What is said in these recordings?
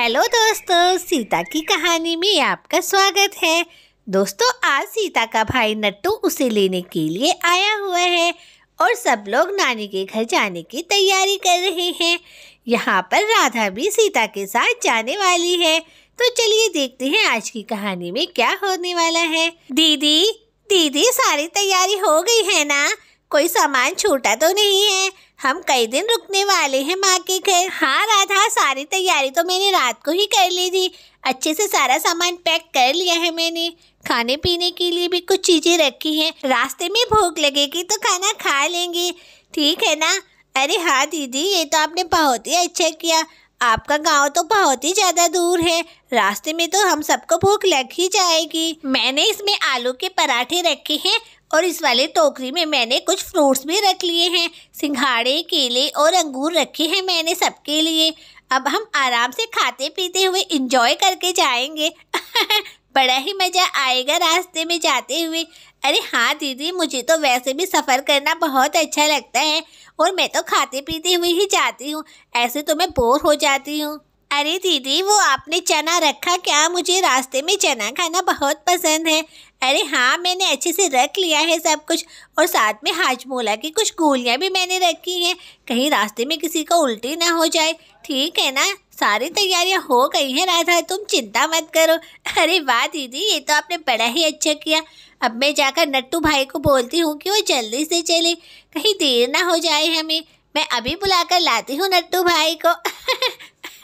hello दोस्तों सीता की कहानी में आपका स्वागत है दोस्तों आज सीता का भाई नट्टू उसे लेने के लिए आया हुआ है और सब लोग नानी के घर जाने की तैयारी कर रहे हैं यहाँ पर राधा भी सीता के साथ जाने वाली है तो चलिए देखते हैं आज की कहानी में क्या होने वाला है दीदी दीदी सारी तैयारी हो गई है ना कोई सामान छूटा तो नहीं है हम कई दिन रुकने वाले हैं माँ के घर हाँ राधा सारी तैयारी तो मैंने रात को ही कर ली थी अच्छे से सारा सामान पैक कर लिया है मैंने खाने पीने के लिए भी कुछ चीज़ें रखी हैं रास्ते में भूख लगेगी तो खाना खा लेंगे ठीक है ना अरे हाँ दीदी ये तो आपने बहुत ही अच्छा किया आपका गांव तो बहुत ही ज़्यादा दूर है रास्ते में तो हम सबको भूख लग ही जाएगी मैंने इसमें आलू के पराठे रखे हैं और इस वाले टोकरी में मैंने कुछ फ्रूट्स भी रख लिए हैं सिंघाड़े केले और अंगूर रखे हैं मैंने सबके लिए अब हम आराम से खाते पीते हुए इंजॉय करके जाएंगे बड़ा ही मज़ा आएगा रास्ते में जाते हुए अरे हाँ दीदी मुझे तो वैसे भी सफ़र करना बहुत अच्छा लगता है और मैं तो खाते पीते हुए ही जाती हूँ ऐसे तो मैं बोर हो जाती हूँ अरे दीदी वो आपने चना रखा क्या मुझे रास्ते में चना खाना बहुत पसंद है अरे हाँ मैंने अच्छे से रख लिया है सब कुछ और साथ में हाजमोला की कुछ गोलियाँ भी मैंने रखी हैं कहीं रास्ते में किसी को उल्टी ना हो जाए ठीक है ना सारी तैयारियाँ हो गई हैं राधा तुम चिंता मत करो अरे वाह दीदी ये तो आपने बड़ा ही अच्छा किया अब मैं जाकर नट्टू भाई को बोलती हूँ कि वो जल्दी से चले कहीं देर ना हो जाए हमें मैं अभी बुलाकर लाती हूँ नट्टू भाई को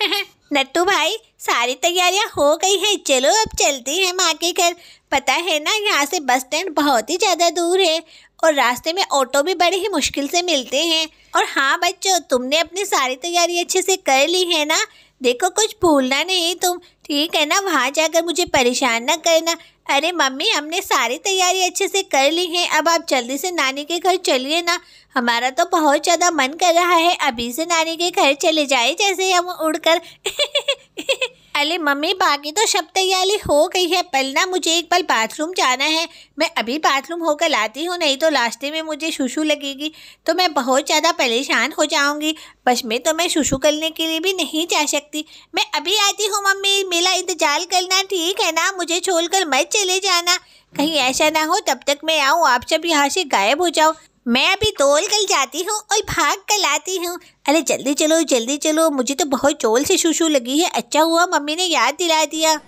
नट्टू भाई सारी तैयारियां हो गई हैं चलो अब चलते हैं माँ के घर पता है ना यहाँ से बस स्टैंड बहुत ही ज़्यादा दूर है और रास्ते में ऑटो भी बड़े ही मुश्किल से मिलते हैं और हाँ बच्चों तुमने अपनी सारी तैयारी अच्छे से कर ली है ना देखो कुछ भूलना नहीं तुम ठीक है ना वहाँ जाकर मुझे परेशान ना करना अरे मम्मी हमने सारी तैयारी अच्छे से कर ली है अब आप जल्दी से नानी के घर चलिए ना हमारा तो बहुत ज़्यादा मन कर रहा है अभी से नानी के घर चले जाए जैसे हम उड़कर अरे मम्मी बाकी तो सब तैयारी हो गई है पल ना मुझे एक पल बाथरूम जाना है मैं अभी बाथरूम होकर लाती हूँ नहीं तो रास्ते में मुझे शुशु लगेगी तो मैं बहुत ज़्यादा परेशान हो जाऊँगी बस में तो मैं शुशु करने के लिए भी नहीं जा सकती मैं अभी आती हूँ मम्मी मेरा इंतजार करना ठीक है ना मुझे छोड़कर मत चले जाना कहीं ऐसा ना हो तब तक मैं आऊँ आप सब यहाँ से गायब हो जाओ मैं अभी तोल कर जाती हूँ और भाग कर आती हूँ अरे जल्दी चलो जल्दी चलो मुझे तो बहुत जोर से शुशु लगी है अच्छा हुआ मम्मी ने याद दिला दिया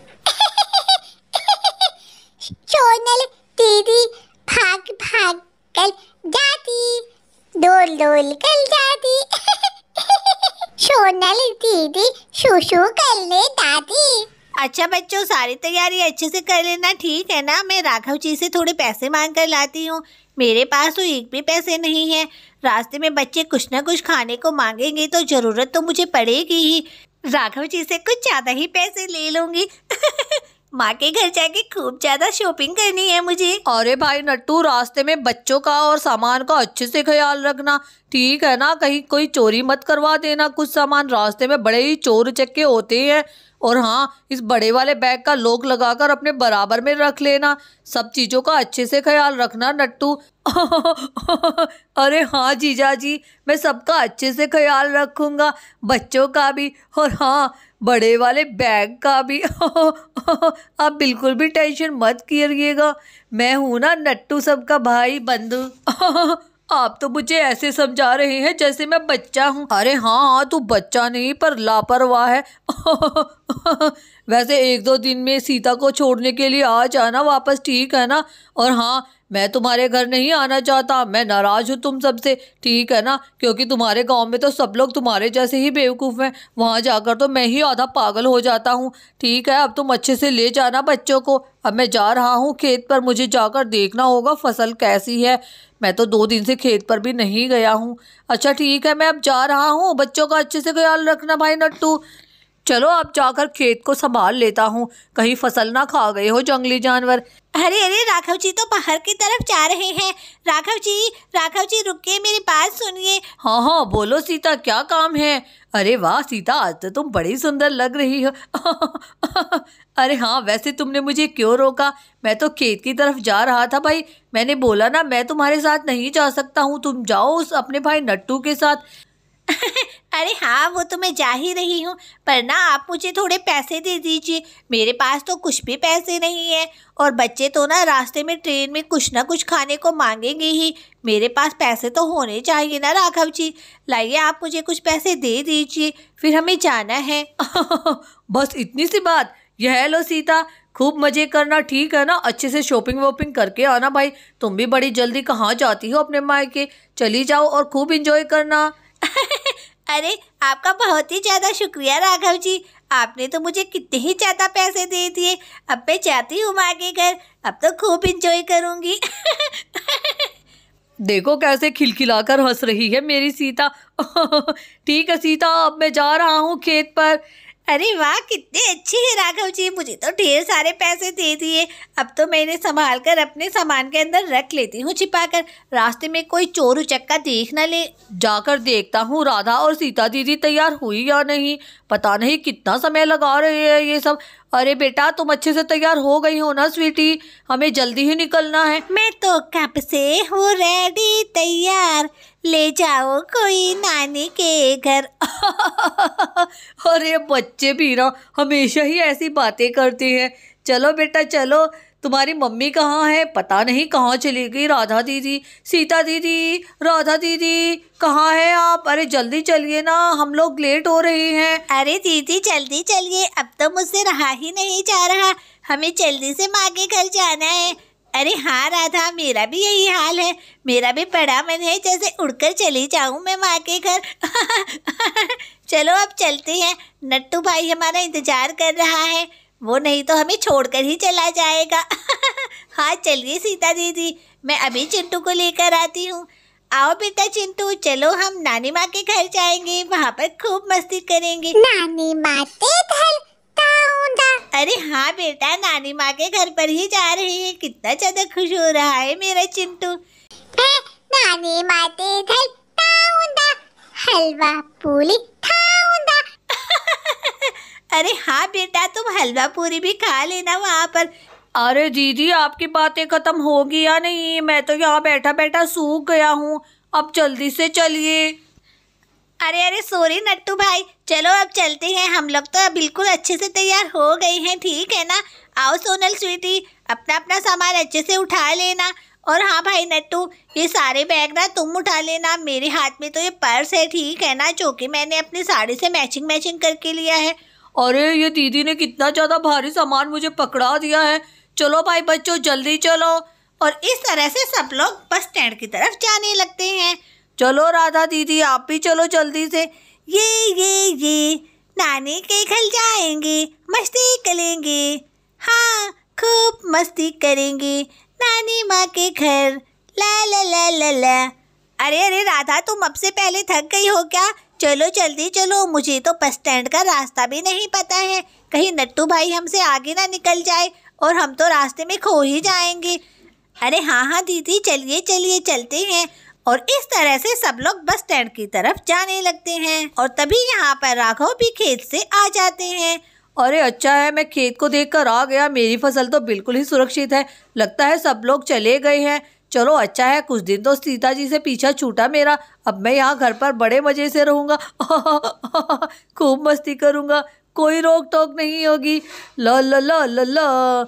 चोनल दीदी भाग भाग कर जाती डोल डोल कर जाती सोनल दीदी शुशु कर ले दादी अच्छा बच्चों सारी तैयारी अच्छे से कर लेना ठीक है ना मैं राघव जी से थोड़े पैसे मांग कर लाती हूँ मेरे पास तो एक भी पैसे नहीं है रास्ते में बच्चे कुछ ना कुछ खाने को मांगेंगे तो ज़रूरत तो मुझे पड़ेगी ही राघव जी से कुछ ज़्यादा ही पैसे ले लूंगी माँ के घर जाके खूब ज्यादा शॉपिंग करनी है मुझे अरे भाई नट्टू रास्ते में बच्चों का और सामान का अच्छे से ख्याल रखना ठीक है ना कहीं कोई चोरी मत करवा देना कुछ सामान रास्ते में बड़े ही चोर चक्के होते हैं और हाँ इस बड़े वाले बैग का लोक लगाकर अपने बराबर में रख लेना सब चीज़ों का अच्छे से ख्याल रखना नट्टू अरे हाँ जीजा जी मैं सबका अच्छे से ख्याल रखूंगा बच्चों का भी और हाँ बड़े वाले बैग का भी आप बिल्कुल भी टेंशन मत करिएगा मैं हूँ ना नट्टू सब का भाई बंधु आप तो मुझे ऐसे समझा रहे हैं जैसे मैं बच्चा हूँ अरे हाँ हाँ तू बच्चा नहीं पर लापरवाह है वैसे एक दो दिन में सीता को छोड़ने के लिए आ जाना वापस ठीक है ना और हाँ मैं तुम्हारे घर नहीं आना चाहता मैं नाराज़ हूँ तुम सबसे ठीक है ना क्योंकि तुम्हारे गांव में तो सब लोग तुम्हारे जैसे ही बेवकूफ़ हैं वहाँ जाकर तो मैं ही आधा पागल हो जाता हूँ ठीक है अब तुम अच्छे से ले जाना बच्चों को अब मैं जा रहा हूँ खेत पर मुझे जाकर देखना होगा फसल कैसी है मैं तो दो दिन से खेत पर भी नहीं गया हूँ अच्छा ठीक है मैं अब जा रहा हूँ बच्चों का अच्छे से ख्याल रखना भाई नट्टू चलो अब जाकर खेत को संभाल लेता हूँ कहीं फसल ना खा गए हो जंगली जानवर अरे अरे राघव जी तो बाहर की तरफ जा रहे हैं राघव जी राघव जी रुकिए मेरी बात सुनिए हाँ हाँ बोलो सीता क्या काम है अरे वाह सीता आज तो तुम बड़ी सुंदर लग रही हो अरे हाँ वैसे तुमने मुझे क्यों रोका मैं तो खेत की तरफ जा रहा था भाई मैंने बोला ना मैं तुम्हारे साथ नहीं जा सकता हूँ तुम जाओ उस अपने भाई नट्टू के साथ अरे हाँ वो तो मैं जा ही रही हूँ पर ना आप मुझे थोड़े पैसे दे दीजिए मेरे पास तो कुछ भी पैसे नहीं है और बच्चे तो ना रास्ते में ट्रेन में कुछ ना कुछ खाने को मांगेंगे ही मेरे पास पैसे तो होने चाहिए ना राघव जी लाइए आप मुझे कुछ पैसे दे दीजिए फिर हमें जाना है बस इतनी सी बात यह लो सीता खूब मजे करना ठीक है ना अच्छे से शॉपिंग वॉपिंग करके आना भाई तुम भी बड़ी जल्दी कहाँ जाती हो अपने मायके चली जाओ और खूब इंजॉय करना अरे आपका बहुत ही ज़्यादा शुक्रिया राघव जी आपने तो मुझे कितने ही ज़्यादा पैसे दे दिए अब मैं जाती हूँ माँ के घर अब तो खूब इंजॉय करूँगी देखो कैसे खिलखिलाकर हंस रही है मेरी सीता ठीक है सीता अब मैं जा रहा हूँ खेत पर अरे वाह कितने अच्छे हैं राघव जी मुझे तो ढेर सारे पैसे दे दिए अब तो मैंने संभाल कर अपने सामान के अंदर रख लेती हूँ छिपा कर रास्ते में कोई चोर उचक्का देख ना ले जाकर देखता हूँ राधा और सीता दीदी तैयार हुई या नहीं पता नहीं कितना समय लगा रहे हैं ये सब अरे बेटा तुम अच्छे से तैयार हो गई हो ना स्वीटी हमें जल्दी ही निकलना है मैं तो कब से हूँ रेडी तैयार ले जाओ कोई नानी के घर अरे बच्चे भी ना हमेशा ही ऐसी बातें करती हैं चलो बेटा चलो तुम्हारी मम्मी कहाँ है पता नहीं कहाँ चली गई राधा दीदी सीता दीदी राधा दीदी कहाँ है आप अरे जल्दी चलिए ना हम लोग लेट हो रहे हैं अरे दीदी जल्दी चलिए अब तो मुझसे रहा ही नहीं जा रहा हमें जल्दी से माँ के घर जाना है अरे हाँ राधा मेरा भी यही हाल है मेरा भी बड़ा मन है जैसे उड़कर चली जाऊँ मैं माँ के घर चलो अब चलते हैं नट्टू भाई हमारा इंतजार कर रहा है वो नहीं तो हमें छोड़कर ही चला जाएगा हाँ चलिए सीता दीदी मैं अभी चिंटू को लेकर आती हूँ आओ बेटा चिंटू चलो हम नानी माँ के घर जाएंगे वहाँ पर खूब मस्ती करेंगे नानी माँ के घर उनका अरे हाँ बेटा नानी माँ के घर पर ही जा रही है कितना ज्यादा खुश हो रहा है मेरा चिंटू नानी माँ हलवा पूरी अरे हाँ बेटा तुम हलवा पूरी भी खा लेना वहाँ पर अरे दीदी आपकी बातें खत्म होगी या नहीं मैं तो यहाँ बैठा बैठा सूख गया हूँ अब जल्दी से चलिए अरे अरे सॉरी नट्टू भाई चलो अब चलते हैं हम लोग तो बिल्कुल अच्छे से तैयार हो गए हैं ठीक है ना आओ सोनल स्वीटी अपना अपना सामान अच्छे से उठा लेना और हाँ भाई नट्टू ये सारे बैग ना तुम उठा लेना मेरे हाथ में तो ये पर्स है ठीक है ना जो कि मैंने अपनी साड़ी से मैचिंग मैचिंग करके लिया है अरे ये दीदी ने कितना ज़्यादा भारी सामान मुझे पकड़ा दिया है चलो भाई बच्चों जल्दी चलो और इस तरह से सब लोग बस स्टैंड की तरफ जाने लगते हैं चलो राधा दीदी आप भी चलो जल्दी से ये ये ये नानी के घर जाएंगे मस्ती करेंगे हाँ खूब मस्ती करेंगे नानी माँ के घर ला ला ला ला ला अरे अरे राधा तुम अब से पहले थक गई हो क्या चलो जल्दी चलो मुझे तो बस स्टैंड का रास्ता भी नहीं पता है कहीं नट्टू भाई हमसे आगे ना निकल जाए और हम तो रास्ते में खो ही जाएंगे अरे हाँ हाँ दीदी चलिए चलिए चलते हैं और इस तरह से सब लोग बस स्टैंड की तरफ जाने लगते हैं और तभी यहाँ पर राघव भी खेत से आ जाते हैं अरे अच्छा है मैं खेत को देखकर आ गया मेरी फसल तो बिल्कुल ही सुरक्षित है लगता है सब लोग चले गए हैं चलो अच्छा है कुछ दिन तो सीता जी से पीछा छूटा मेरा अब मैं यहाँ घर पर बड़े मज़े से रहूँगा खूब मस्ती करूँगा कोई रोक टोक नहीं होगी लो ला ला ला ला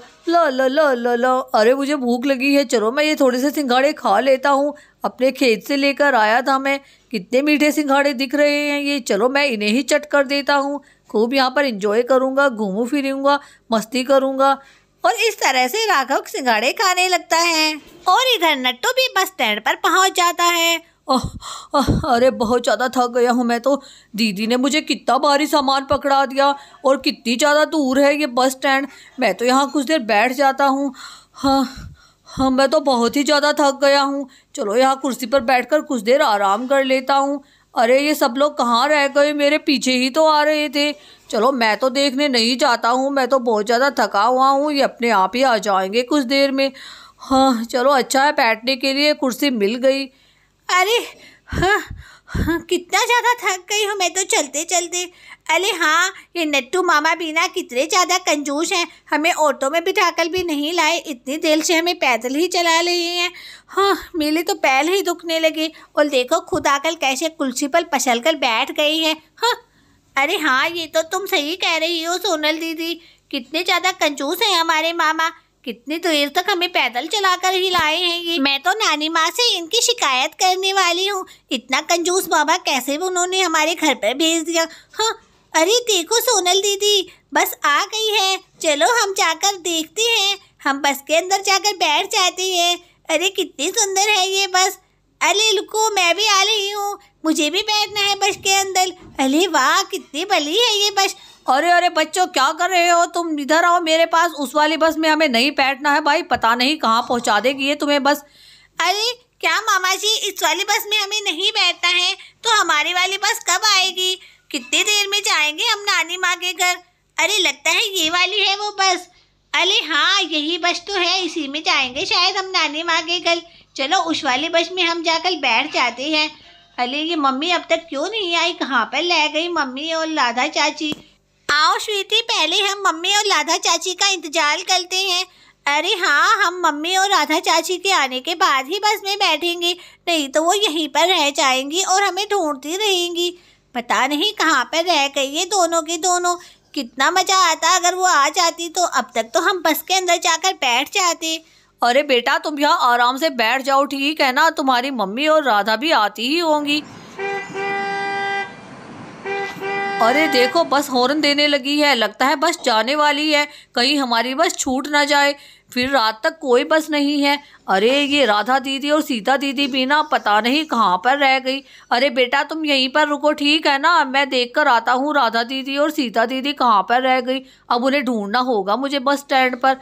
ला ला ला ला अरे मुझे भूख लगी है चलो मैं ये थोड़े से सिंगाड़े खा लेता हूँ अपने खेत से लेकर आया था मैं कितने मीठे सिंघाड़े दिख रहे हैं ये चलो मैं इन्हें ही चट कर देता हूँ खूब यहाँ पर इंजॉय करूँगा घूमू फिरूँगा मस्ती करूँगा और इस तरह से राघव सिंगाड़े खाने लगता है और इधर नट्टू भी बस स्टैंड पर पहुंच जाता है अरे बहुत ज़्यादा थक गया हूँ मैं तो दीदी ने मुझे कितना भारी सामान पकड़ा दिया और कितनी ज़्यादा दूर है ये बस स्टैंड मैं तो यहाँ कुछ देर बैठ जाता हूँ हाँ हाँ मैं तो बहुत ही ज़्यादा थक गया हूँ चलो यहाँ कुर्सी पर बैठकर कुछ देर आराम कर लेता हूँ अरे ये सब लोग कहाँ रह गए मेरे पीछे ही तो आ रहे थे चलो मैं तो देखने नहीं जाता हूँ मैं तो बहुत ज़्यादा थका हुआ हूँ ये अपने आप ही आ जाएंगे कुछ देर में हाँ चलो अच्छा है बैठने के लिए कुर्सी मिल गई अरे हाँ हाँ कितना ज़्यादा थक गई हूँ मैं तो चलते चलते अरे हाँ ये नट्टू मामा ना कितने ज़्यादा कंजूस हैं हमें ऑटो में बिठाकर भी नहीं लाए इतनी देर से हमें पैदल ही चला रहे हैं हाँ मेरे तो पैर ही दुखने लगे और देखो खुद आकर कैसे कुर्सी पर पसल कर बैठ गई है हाँ अरे हाँ ये तो तुम सही कह रही हो सोनल दीदी कितने ज़्यादा कंजूस हैं हमारे मामा कितनी देर तक हमें पैदल चलाकर ही लाए हैं ये मैं तो नानी माँ से इनकी शिकायत करने वाली हूँ इतना कंजूस बाबा कैसे उन्होंने हमारे घर पर भेज दिया हाँ अरे देखो सोनल दीदी बस आ गई है चलो हम जाकर देखते हैं हम बस के अंदर जाकर बैठ जाते हैं अरे कितनी सुंदर है ये बस अरे रुको मैं भी आ रही हूँ मुझे भी बैठना है बस के अंदर अरे वाह कितनी भली है ये बस अरे अरे बच्चों क्या कर रहे हो तुम इधर आओ मेरे पास उस वाली बस में हमें नहीं बैठना है भाई पता नहीं कहाँ पहुँचा देगी ये तुम्हें बस अरे क्या मामा जी इस वाली बस में हमें नहीं बैठना है तो हमारी वाली बस कब आएगी कितने देर में जाएंगे हम नानी माँ के घर अरे लगता है ये वाली है वो बस अरे हाँ यही बस तो है इसी में जाएंगे शायद हम नानी माँ के घर चलो उस वाली बस में हम जाकर बैठ जाते हैं अरे ये मम्मी अब तक क्यों नहीं आई कहाँ पर ले गई मम्मी और लाधा चाची आओ श्वेति पहले हम मम्मी और लाधा चाची का इंतजार करते हैं अरे हाँ हम मम्मी और राधा चाची के आने के बाद ही बस में बैठेंगे नहीं तो वो यहीं पर रह जाएंगी और हमें ढूंढती रहेंगी पता नहीं कहाँ पर रह गई ये दोनों के दोनों कितना मज़ा आता अगर वो आ जाती तो अब तक तो हम बस के अंदर जाकर बैठ जाते अरे बेटा तुम यहाँ आराम से बैठ जाओ ठीक है ना तुम्हारी मम्मी और राधा भी आती ही होंगी अरे देखो बस हॉर्न देने लगी है लगता है बस जाने वाली है कहीं हमारी बस छूट ना जाए फिर रात तक कोई बस नहीं है अरे ये राधा दीदी और सीता दीदी भी ना पता नहीं कहाँ पर रह गई अरे बेटा तुम यहीं पर रुको ठीक है ना मैं देख कर आता हूँ राधा दीदी और सीता दीदी कहाँ पर रह गई अब उन्हें ढूंढना होगा मुझे बस स्टैंड पर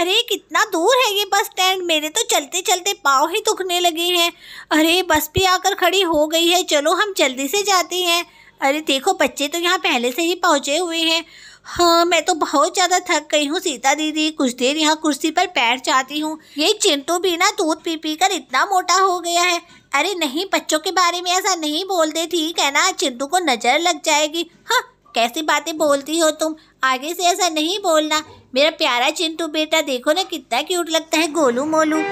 अरे कितना दूर है ये बस स्टैंड मेरे तो चलते चलते पाँव ही दुखने लगे हैं अरे बस भी आकर खड़ी हो गई है चलो हम जल्दी से जाते हैं अरे देखो बच्चे तो यहाँ पहले से ही पहुँचे हुए हैं हाँ मैं तो बहुत ज़्यादा थक गई हूँ सीता दीदी कुछ देर यहाँ कुर्सी पर बैठ जाती हूँ ये चिंटू भी ना दूध पी पी कर इतना मोटा हो गया है अरे नहीं बच्चों के बारे में ऐसा नहीं बोलते ठीक है ना चिंटू को नज़र लग जाएगी हाँ कैसी बातें बोलती हो तुम आगे से ऐसा नहीं बोलना मेरा प्यारा चिंटू बेटा देखो ना कितना क्यूट लगता है गोलू मोलू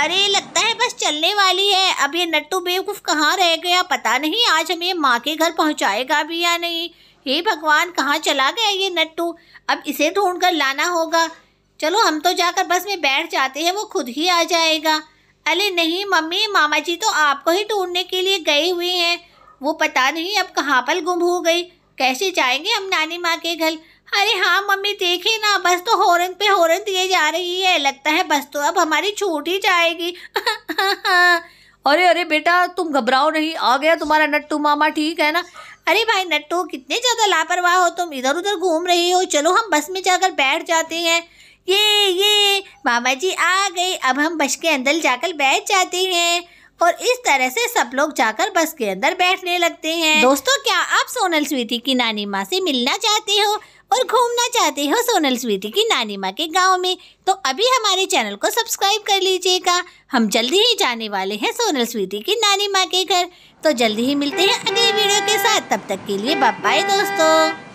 अरे लगता है बस चलने वाली है अब ये नट्टू बेवकूफ़ कहाँ रह गया पता नहीं आज हमें माँ के घर पहुँचाएगा भी या नहीं हे भगवान कहाँ चला गया ये नट्टू अब इसे ढूंढ कर लाना होगा चलो हम तो जाकर बस में बैठ जाते हैं वो खुद ही आ जाएगा अरे नहीं मम्मी मामा जी तो आपको ही ढूंढने के लिए गए हुए हैं वो पता नहीं अब कहाँ पर गुम हो गई कैसे जाएंगे हम नानी माँ के घर अरे हाँ मम्मी देखे ना बस तो हॉर्न पे हॉर्न दिए जा रही है लगता है बस तो अब हमारी छूट ही जाएगी अरे अरे बेटा तुम घबराओ नहीं आ गया तुम्हारा नट्टू मामा ठीक है ना अरे भाई नट्टू कितने ज़्यादा लापरवाह हो तुम इधर उधर घूम रही हो चलो हम बस में जाकर बैठ जाते हैं ये ये मामा जी आ गए अब हम बस के अंदर जाकर बैठ जाते हैं और इस तरह से सब लोग जाकर बस के अंदर बैठने लगते हैं दोस्तों क्या आप सोनल स्वीटी की नानी माँ से मिलना चाहते हो और घूमना चाहते हो सोनल स्वीटी की नानी माँ के गांव में तो अभी हमारे चैनल को सब्सक्राइब कर लीजिएगा हम जल्दी ही जाने वाले हैं सोनल स्वीटी की नानी माँ के घर तो जल्दी ही मिलते हैं अगली वीडियो के साथ तब तक के लिए बाय दोस्तों